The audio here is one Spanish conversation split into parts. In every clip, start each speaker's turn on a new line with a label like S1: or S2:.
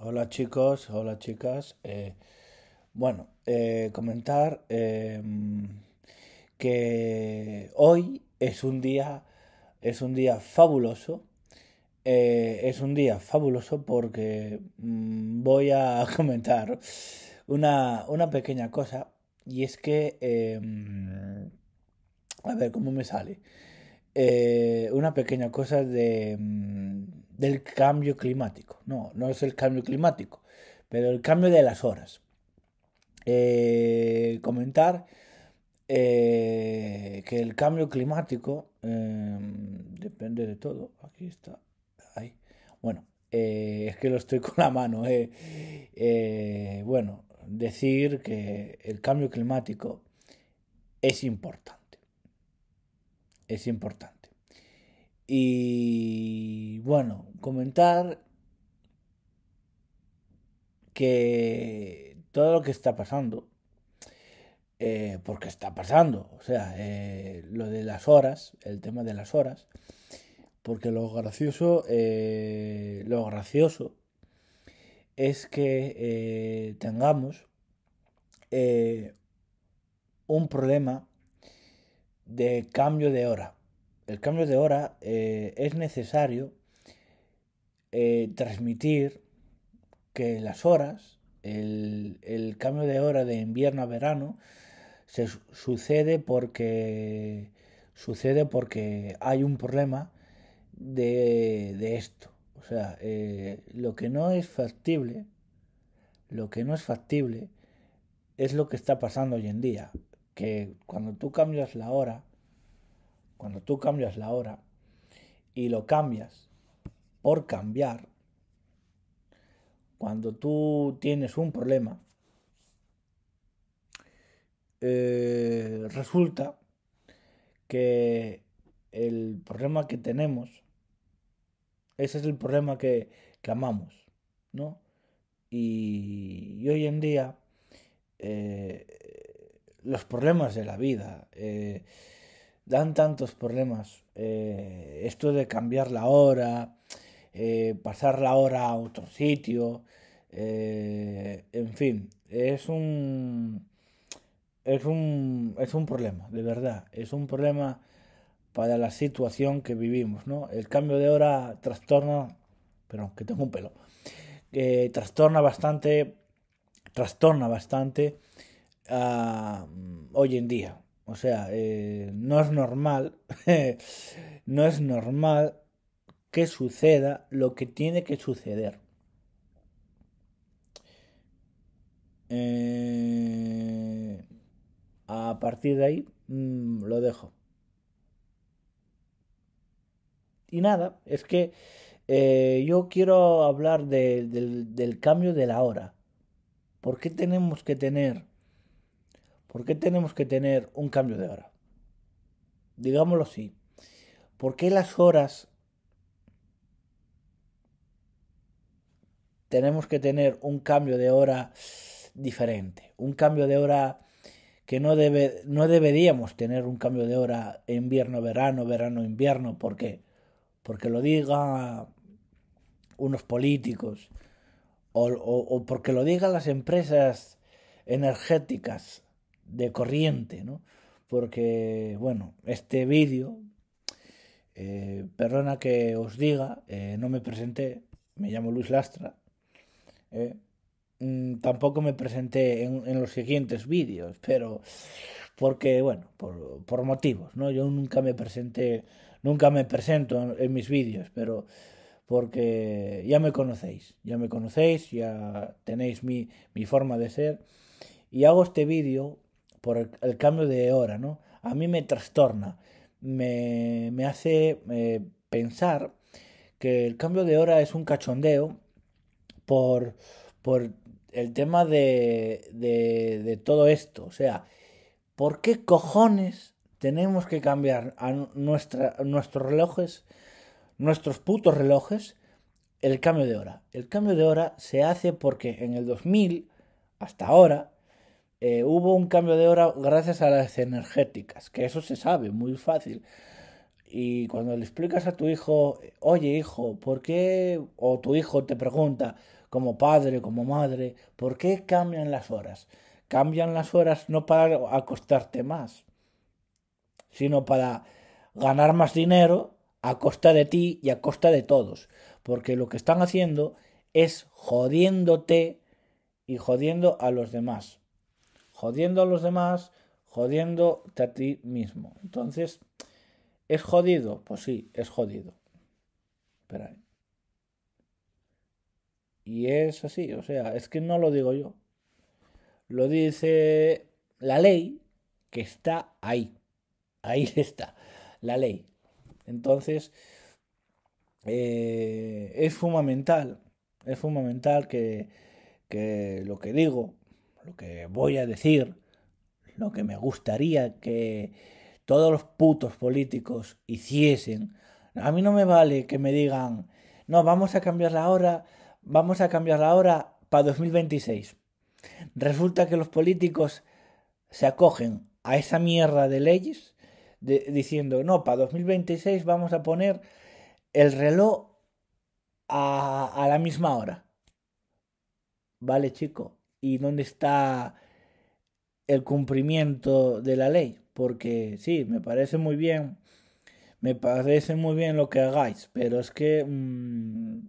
S1: Hola chicos, hola chicas. Eh, bueno, eh, comentar em, que hoy es un día, es un día fabuloso. Eh, es un día fabuloso porque mm, voy a comentar una, pequeña cosa y es que, em, a ver cómo me sale, una pequeña cosa de... Mm, del cambio climático. No, no es el cambio climático, pero el cambio de las horas. Eh, comentar eh, que el cambio climático em, depende de todo. Aquí está. Ahí. Bueno, eh, es que lo estoy con la mano. bueno, decir que el cambio climático es importante. Es importante. Y bueno, comentar que todo lo que está pasando, eh, porque está pasando, o sea, eh, lo de las horas, el tema de las horas, porque lo gracioso, eh, lo gracioso es que tengamos un problema de cambio de hora el cambio de hora eh, es necesario eh, transmitir que las horas, el, cambio de hora de invierno a verano, se sucede porque sucede porque hay un problema de, esto. O sea, eh, lo que no es factible, lo que no es factible es lo que está pasando hoy en día. Que cuando tú cambias la hora, cuando tú cambias la hora y lo cambias por cambiar, cuando tú tienes un problema, eh, resulta que el problema que tenemos, ese es el problema que, amamos, ¿no? Y, hoy en día, eh, los problemas de la vida, eh, dan tantos problemas. Eh, esto de cambiar la hora, eh, pasar la hora a otro sitio, eh, en fin, es un, es un, es un problema, de verdad, es un problema para la situación que vivimos, ¿no? El cambio de hora trastorna, perdón, que tengo un pelo, trastorna bastante, trastorna bastante ah, hoy en día o sea, eh, no es normal, no es normal que suceda lo que tiene que suceder. Eh, a partir de ahí mm, lo dejo. Y nada, es que eh, yo quiero hablar del, del cambio de la hora. ¿Por qué tenemos que tener ¿Por qué tenemos que tener un cambio de hora? Digámoslo así. ¿Por qué las horas tenemos que tener un cambio de hora diferente? Un cambio de hora que no, debe, no deberíamos tener un cambio de hora invierno-verano, verano-invierno. ¿Por qué? Porque lo digan unos políticos o, o porque lo digan las empresas energéticas de corriente, ¿no? Porque, bueno, este vídeo, eh, perdona que os diga, eh, no me presenté, me llamo Luis Lastra, eh, mm, tampoco me presenté en, los siguientes vídeos, pero porque, bueno, por, motivos, ¿no? Yo nunca me presenté, nunca me presento en, mis vídeos, pero porque ya me conocéis, ya me conocéis, ya tenéis mi, mi forma de ser. Y hago este vídeo por el cambio de hora, ¿no? A mí me trastorna, me, me hace eh, pensar que el cambio de hora es un cachondeo por, por el tema de, de, de todo esto. O sea, ¿por qué cojones tenemos que cambiar a nuestra, nuestros relojes, nuestros putos relojes, el cambio de hora? El cambio de hora se hace porque en el 2000 hasta ahora eh, hubo un cambio de hora gracias a las energéticas, que eso se sabe, muy fácil. Y cuando le explicas a tu hijo, oye hijo, ¿por qué? O tu hijo te pregunta, como padre, como madre, ¿por qué cambian las horas? Cambian las horas no para acostarte más, sino para ganar más dinero a costa de ti y a costa de todos. Porque lo que están haciendo es jodiéndote y jodiendo a los demás jodiendo a los demás, jodiendo a ti mismo. Entonces, ¿es jodido? Pues sí, es jodido. Espera. ¿eh? Y es así, o sea, es que no lo digo yo. Lo dice la ley que está ahí. Ahí está, la ley. Entonces, eh, es fundamental, es fundamental que, que lo que digo lo que voy a decir, lo que me gustaría que todos los putos políticos hiciesen. A mí no me vale que me digan, no, vamos a cambiar la hora, vamos a cambiar la hora para 2026. Resulta que los políticos se acogen a esa mierda de leyes diciendo, no, para 2026 vamos a poner el reloj a la misma hora. Vale, chico, y dónde está el cumplimiento de la ley. Porque sí, me parece muy bien, me parece muy bien lo que hagáis, pero es que mm,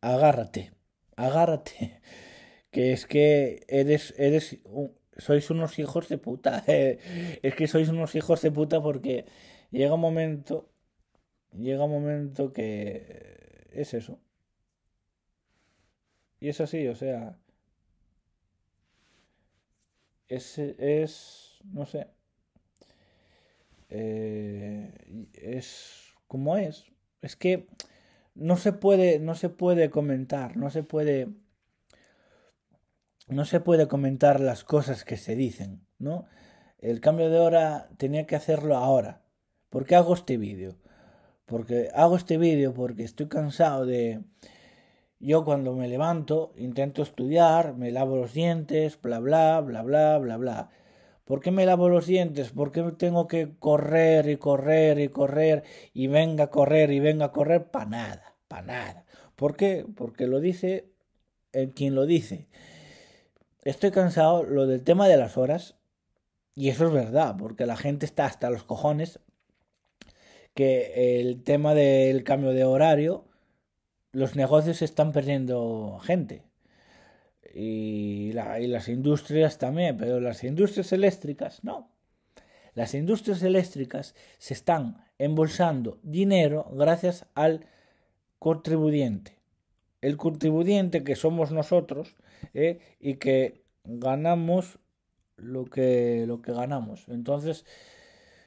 S1: agárrate, agárrate, que es que eres, eres, sois unos hijos de puta, es que sois unos hijos de puta porque llega un momento, llega un momento que es eso. Y es así, o sea, es, no sé, eh, es como es. Es que no se puede, no se puede comentar, no se puede, no se puede comentar las cosas que se dicen, ¿no? El cambio de hora tenía que hacerlo ahora. ¿Por qué hago este vídeo? Porque hago este vídeo porque estoy cansado de, yo cuando me levanto intento estudiar, me lavo los dientes, bla, bla, bla, bla, bla, bla. ¿Por qué me lavo los dientes? ¿Por qué tengo que correr y correr y correr y venga a correr y venga a correr? Para nada, para nada. ¿Por qué? Porque lo dice eh, quien lo dice. Estoy cansado lo del tema de las horas. Y eso es verdad, porque la gente está hasta los cojones que el tema del cambio de horario los negocios están perdiendo gente. Y, las industrias también, pero las industrias eléctricas no. Las industrias eléctricas se están embolsando dinero gracias al contribuyente. El contribuyente que somos nosotros ¿eh? y que ganamos lo que, lo que ganamos. Entonces,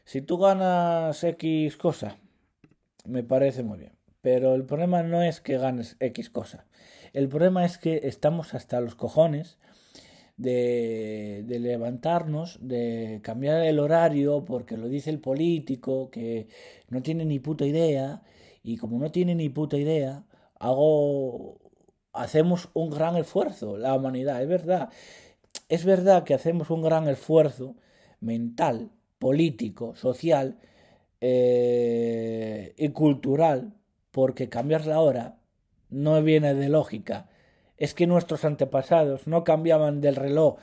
S1: si tú ganas X cosa, me parece muy bien. Pero el problema no es que ganes X cosa. El problema es que estamos hasta los cojones de, levantarnos, de cambiar el horario porque lo dice el político que no tiene ni puta idea y como no tiene ni puta idea, hago hacemos un gran esfuerzo la humanidad, es verdad. Es verdad que hacemos un gran esfuerzo mental, político, social eh, y cultural porque cambiar la hora no viene de lógica. Es que nuestros antepasados no cambiaban del reloj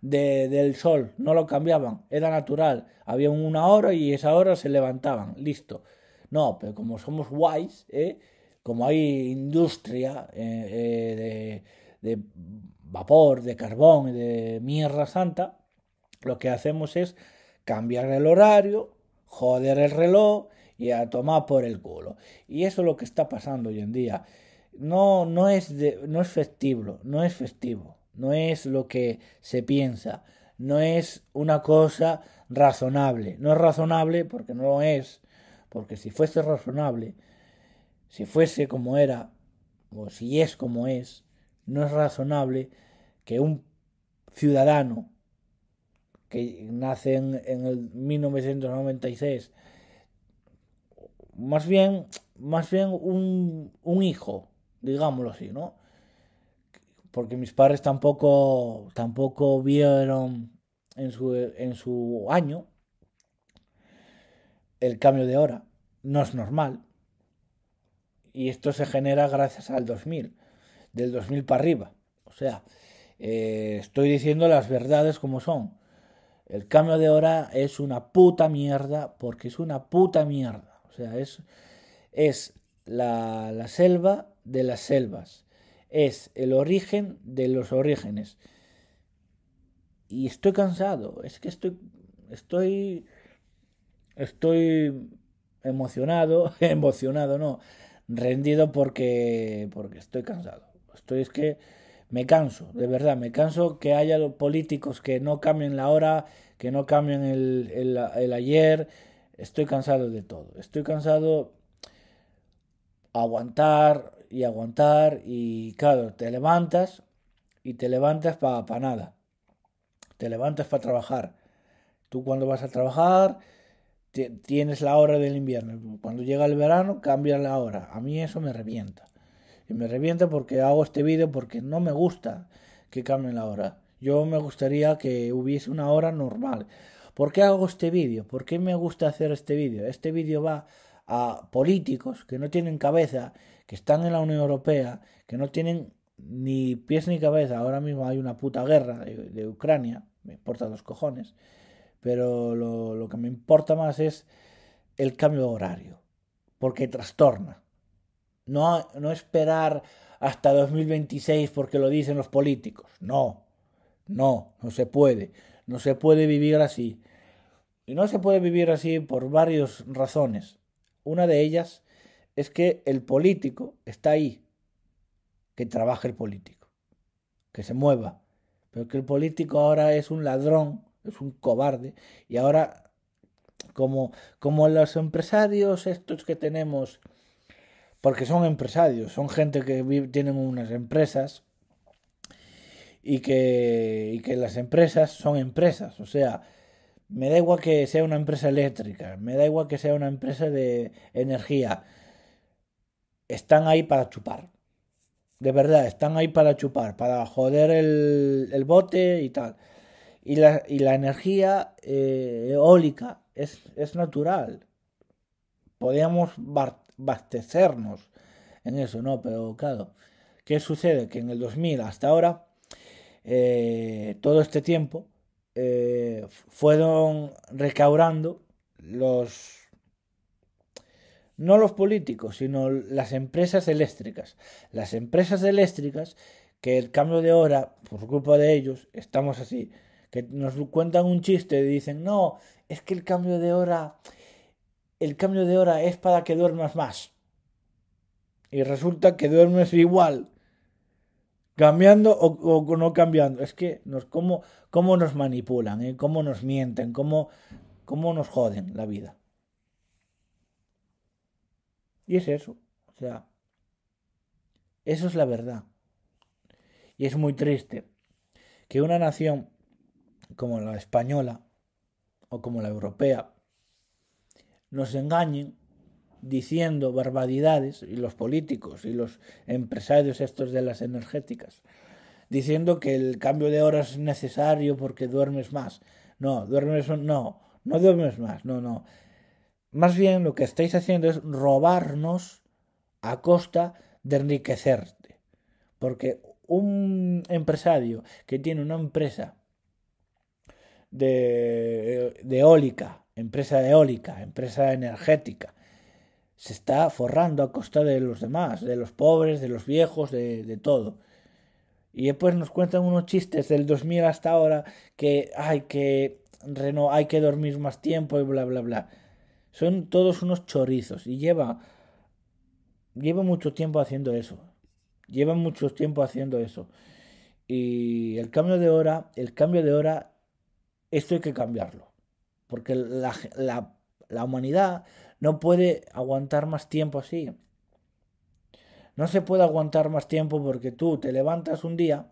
S1: del sol, no lo cambiaban, era natural. Había una hora y esa hora se levantaban, listo. No, pero como somos guays, ¿eh? como hay industria eh, eh, de, de, vapor, de carbón, de mierda santa, lo que hacemos es cambiar el horario, joder el reloj y a tomar por el culo. Y eso es lo que está pasando hoy en día. No, no, es, no es festivo, no es festivo, no es lo que se piensa, no es una cosa razonable. No es razonable porque no lo es, porque si fuese razonable, si fuese como era, o si es como es, no es razonable que un ciudadano que nace en, en el 1996 más bien, más bien un, un hijo, digámoslo así, ¿no? Porque mis padres tampoco, tampoco vieron en su, en su año el cambio de hora. No es normal. Y esto se genera gracias al 2000, del 2000 para arriba. O sea, eh, estoy diciendo las verdades como son. El cambio de hora es una puta mierda porque es una puta mierda. O sea, es, es la, selva de las selvas, es el origen de los orígenes. Y estoy cansado, es que estoy, estoy, estoy emocionado, emocionado no, rendido porque, porque estoy cansado. Estoy, es que me canso, de verdad, me canso que haya políticos que no cambien la hora, que no cambien el, el ayer, estoy cansado de todo, estoy cansado aguantar y aguantar y claro, te levantas y te levantas para nada, te levantas para trabajar. Tú cuando vas a trabajar tienes la hora del invierno, cuando llega el verano cambia la hora, a mí eso me revienta. Y me revienta porque hago este vídeo porque no me gusta que cambien la hora. Yo me gustaría que hubiese una hora normal. ¿Por qué hago este vídeo? ¿Por qué me gusta hacer este vídeo? Este vídeo va a políticos que no tienen cabeza, que están en la Unión Europea, que no tienen ni pies ni cabeza. Ahora mismo hay una puta guerra de, Ucrania, me importa los cojones, pero lo, que me importa más es el cambio de horario, porque trastorna. No, no esperar hasta 2026 porque lo dicen los políticos. No, no, no se puede. No se puede vivir así. Y no se puede vivir así por varias razones. Una de ellas es que el político está ahí. Que trabaje el político. Que se mueva. Pero que el político ahora es un ladrón, es un cobarde. Y ahora como, como los empresarios estos que tenemos, porque son empresarios, son gente que tienen unas empresas y que, y que las empresas son empresas. O sea, me da igual que sea una empresa eléctrica, me da igual que sea una empresa de energía. Están ahí para chupar. De verdad, están ahí para chupar, para joder el, bote y tal. Y la, y la energía eh, eólica es, es, natural. Podíamos abastecernos en eso, ¿no? Pero claro, ¿qué sucede? Que en el 2000 hasta ahora eh, todo este tiempo eh, fueron recaudando los no los políticos, sino las empresas eléctricas. Las empresas eléctricas, que el cambio de hora, por culpa de ellos, estamos así, que nos cuentan un chiste y dicen, no, es que el cambio de hora, el cambio de hora es para que duermas más. Y resulta que duermes igual cambiando o, no cambiando. Es que nos, cómo, cómo nos manipulan, eh, cómo nos mienten, cómo, cómo nos joden la vida. Y es eso. O sea, eso es la verdad. Y es muy triste que una nación como la española o como la europea nos engañen diciendo barbaridades, y los políticos y los empresarios estos de las energéticas, diciendo que el cambio de horas es necesario porque duermes más. No, duermes, no, no duermes más, no, no. Más bien lo que estáis haciendo es robarnos a costa de enriquecerte. Porque un empresario que tiene una empresa de, eh, de eólica, empresa eólica, empresa energética, se está forrando a costa de los demás, de los pobres, de los viejos, de, todo. Y después nos cuentan unos chistes del 2000 hasta ahora que hay que hay que dormir más tiempo y bla bla bla. Son todos unos chorizos y lleva lleva mucho tiempo haciendo eso. Lleva mucho tiempo haciendo eso. Y el cambio de hora, el cambio de hora esto hay que cambiarlo. Porque la, la humanidad, no puede aguantar más tiempo así. No se puede aguantar más tiempo porque tú te levantas un día,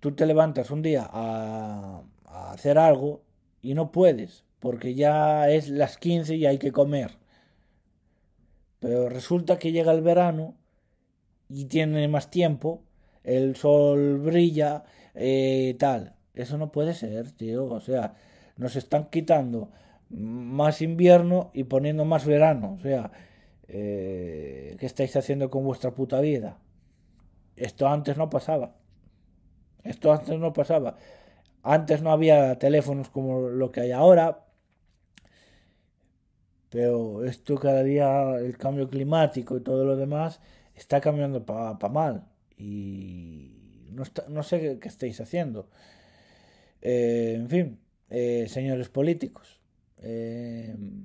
S1: tú te levantas un día a, hacer algo y no puedes, porque ya es las 15 y hay que comer. Pero resulta que llega el verano y tiene más tiempo, el sol brilla, eh, tal. Eso no puede ser, tío. O sea, nos están quitando más invierno y poniendo más verano. O sea, eh, ¿qué estáis haciendo con vuestra puta vida? Esto antes no pasaba. Esto antes no pasaba. Antes no había teléfonos como lo que hay ahora. Pero esto cada día, el cambio climático y todo lo demás, está cambiando para mal. Y no, no sé qué, estáis haciendo. Eh, en fin, eh, señores políticos, Em,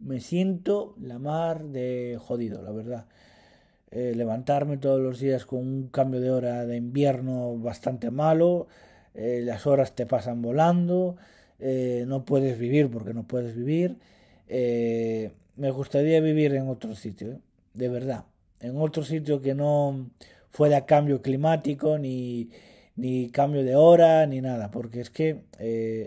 S1: me siento la mar de jodido, la verdad. Eh, levantarme todos los días con un cambio de hora de invierno bastante malo, eh, las horas te pasan volando, eh, no puedes vivir porque no puedes vivir. me gustaría vivir en otro sitio, de verdad, en otro sitio que no fuera cambio climático ni, cambio de hora ni nada, porque es que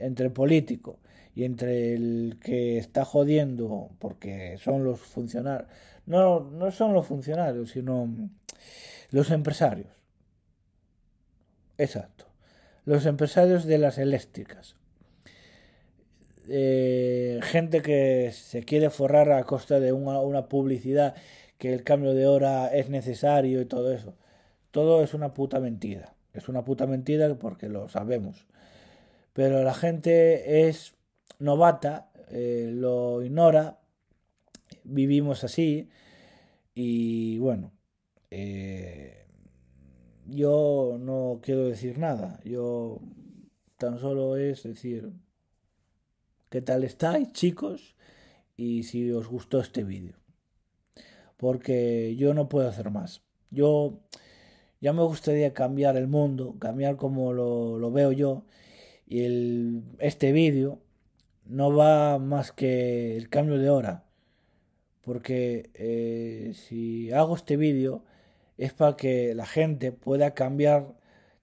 S1: entre político, y entre el que está jodiendo, porque son los funcionarios, no, no son los funcionarios, sino los empresarios. Exacto. Los empresarios de las eléctricas. Eh, gente que se quiere forrar a costa de una, una publicidad que el cambio de hora es necesario y todo eso. Todo es una puta mentira. Es una puta mentira porque lo sabemos. Pero la gente es novata, eh, lo ignora, vivimos así y bueno, eh, yo no quiero decir nada, yo tan solo es decir, ¿qué tal estáis chicos? Y si os gustó este vídeo, porque yo no puedo hacer más. Yo ya me gustaría cambiar el mundo, cambiar como lo, lo veo yo. Y el, este vídeo no va más que el cambio de hora. Porque eh, si hago este vídeo es para que la gente pueda cambiar,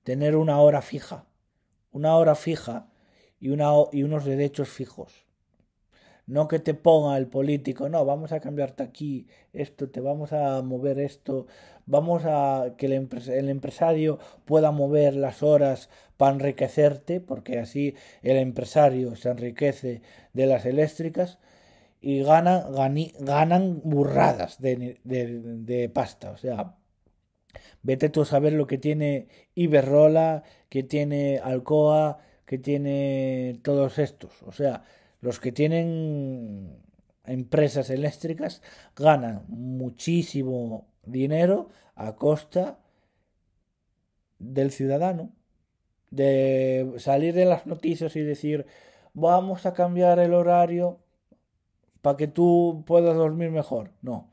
S1: tener una hora fija. Una hora fija y, una, y unos derechos fijos no que te ponga el político, no, vamos a cambiarte aquí esto, te vamos a mover esto, vamos a que el, empresario pueda mover las horas para enriquecerte, porque así el empresario se enriquece de las eléctricas y ganan burradas de, de, de pasta, o sea, Vete tú a saber lo que tiene Iberrola, que tiene Alcoa, que tiene todos estos. O sea, los que tienen empresas eléctricas ganan muchísimo dinero a costa del ciudadano. De salir de las noticias y decir, vamos a cambiar el horario para que tú puedas dormir mejor. No.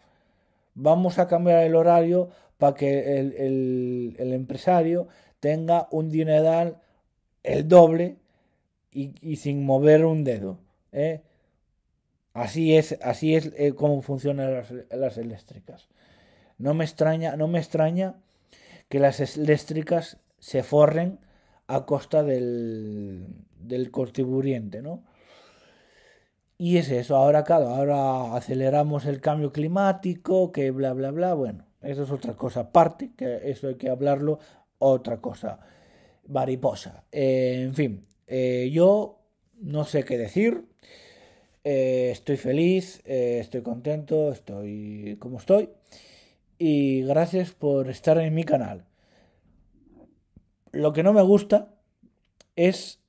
S1: Vamos a cambiar el horario para que el, empresario tenga un dineral el doble y sin mover un dedo. ¿eh? Así es, así es eh, como funcionan las, eléctricas. No me extraña, no me extraña que las eléctricas se forren a costa del, del contribuyente, ¿no? Y es eso, ahora claro, ahora aceleramos el cambio climático, que bla bla bla, bueno, eso es otra cosa aparte, que eso hay que hablarlo, otra cosa, mariposa. Eh, en fin, yo no sé qué decir. Eh, estoy feliz, eh, estoy contento, estoy como estoy. Y gracias por estar en mi canal. Lo que no me gusta es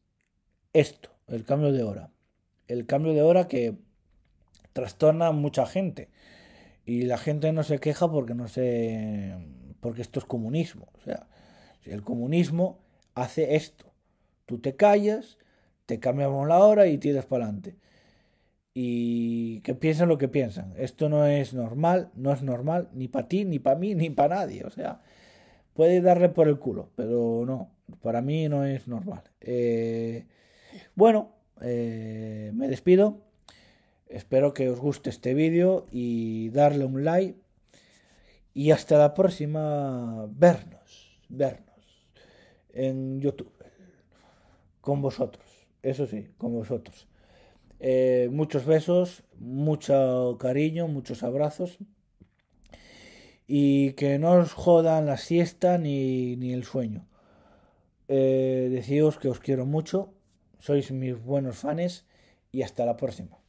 S1: esto, el cambio de hora. El cambio de hora que trastorna a mucha gente. Y la gente no se queja porque no sé porque esto es comunismo. O sea, el comunismo hace esto. Tú te callas, cambiamos la hora y tiras para adelante. Y que piensen lo que piensan. Esto no es normal, no es normal, ni para ti, ni para mí, ni para nadie. O sea, puede darle por el culo, pero no, para mí no es normal. Eh, bueno, eh, me despido. Espero que os guste este vídeo y darle un like. Y hasta la próxima, vernos, vernos en YouTube con vosotros eso sí, con vosotros. Eh, muchos besos, mucho cariño, muchos abrazos. Y que no os jodan la siesta ni, el sueño. Eh, decíos que os quiero mucho, sois mis buenos fans y hasta la próxima.